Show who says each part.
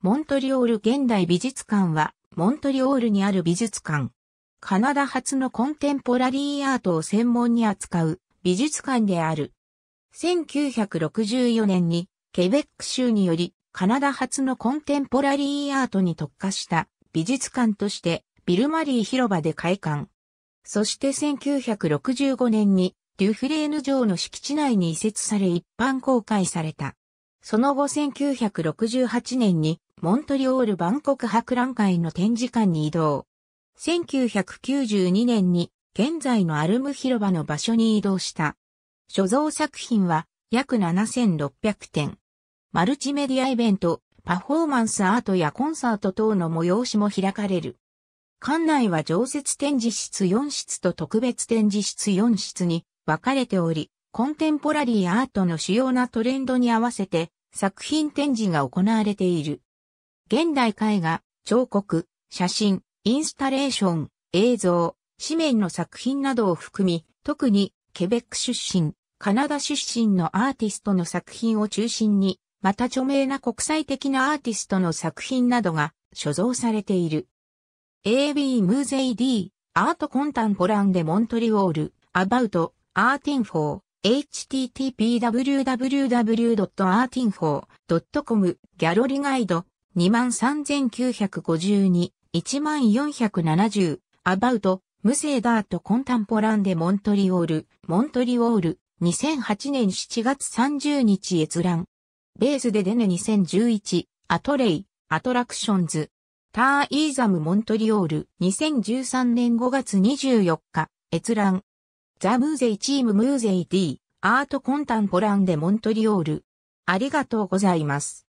Speaker 1: モントリオール現代美術館は、モントリオールにある美術館。カナダ初の
Speaker 2: コンテンポラリーアートを専門に扱う美術館である。1964年にケベック州によりカナダ初のコンテンポラリーアートに特化した美術館としてビルマリー広場で開館。そして1965年にデュフレーヌ城の敷地内に移設され一般公開された。その後1968年にモントリオール万国博覧会の展示館に移動。1992年に現在のアルム広場の場所に移動した。所蔵作品は約7600点。マルチメディアイベント、パフォーマンスアートやコンサート等の催しも開かれる。館内は常設展示室4室と特別展示室4室に分かれており、コンテンポラリーアートの主要なトレンドに合わせて作品展示が行われている。現代絵画、彫刻、写真、インスタレーション、映像、紙面の作品などを含み、特にケベック出身、カナダ出身のアーティストの作品を中心に、また著名な国際的なアーティストの作品などが所蔵されている。AB ムーゼイ D、アートコンタンポランデモントリオール、アバウト、アーティンフォー、http://www.artinfo.com ギャロリガイド23,952、1470、アバウト、ムセーダートコンタンポランデ・モントリオール、モントリオール、2008年7月30日閲覧。ベースでデネ2011、アトレイ、アトラクションズ。ターイーザムモントリオール、2013年5月24日、閲覧。ザ・ムーゼイチームムーゼイディ、アートコンタンポラン
Speaker 1: デ・モントリオール。ありがとうございます。